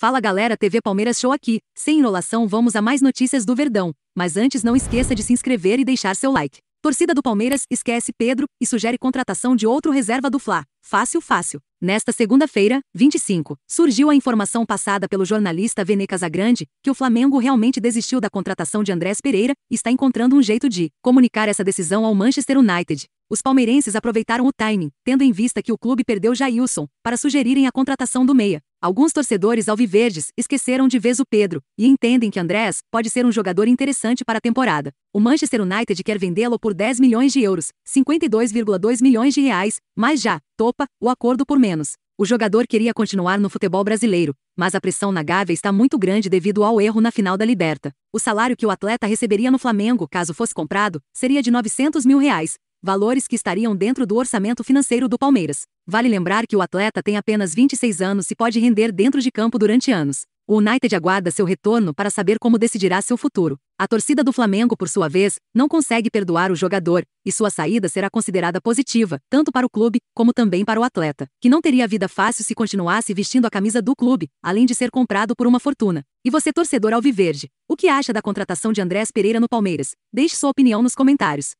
Fala galera, TV Palmeiras Show aqui. Sem enrolação, vamos a mais notícias do Verdão. Mas antes, não esqueça de se inscrever e deixar seu like. Torcida do Palmeiras esquece Pedro e sugere contratação de outro reserva do Fla. Fácil, fácil. Nesta segunda-feira, 25, surgiu a informação passada pelo jornalista Vene Casagrande que o Flamengo realmente desistiu da contratação de Andrés Pereira e está encontrando um jeito de comunicar essa decisão ao Manchester United. Os palmeirenses aproveitaram o timing, tendo em vista que o clube perdeu Jailson, para sugerirem a contratação do meia. Alguns torcedores alviverdes esqueceram de vez o Pedro e entendem que Andrés pode ser um jogador interessante para a temporada. O Manchester United quer vendê-lo por 10 milhões de euros, 52,2 milhões de reais, mas já topa o acordo por menos. O jogador queria continuar no futebol brasileiro, mas a pressão na Gávea está muito grande devido ao erro na final da Liberta. O salário que o atleta receberia no Flamengo, caso fosse comprado, seria de 900 mil reais, valores que estariam dentro do orçamento financeiro do Palmeiras. Vale lembrar que o atleta tem apenas 26 anos e pode render dentro de campo durante anos. O United aguarda seu retorno para saber como decidirá seu futuro. A torcida do Flamengo, por sua vez, não consegue perdoar o jogador, e sua saída será considerada positiva, tanto para o clube, como também para o atleta, que não teria vida fácil se continuasse vestindo a camisa do clube, além de ser comprado por uma fortuna. E você, torcedor alviverde, o que acha da contratação de Andrés Pereira no Palmeiras? Deixe sua opinião nos comentários.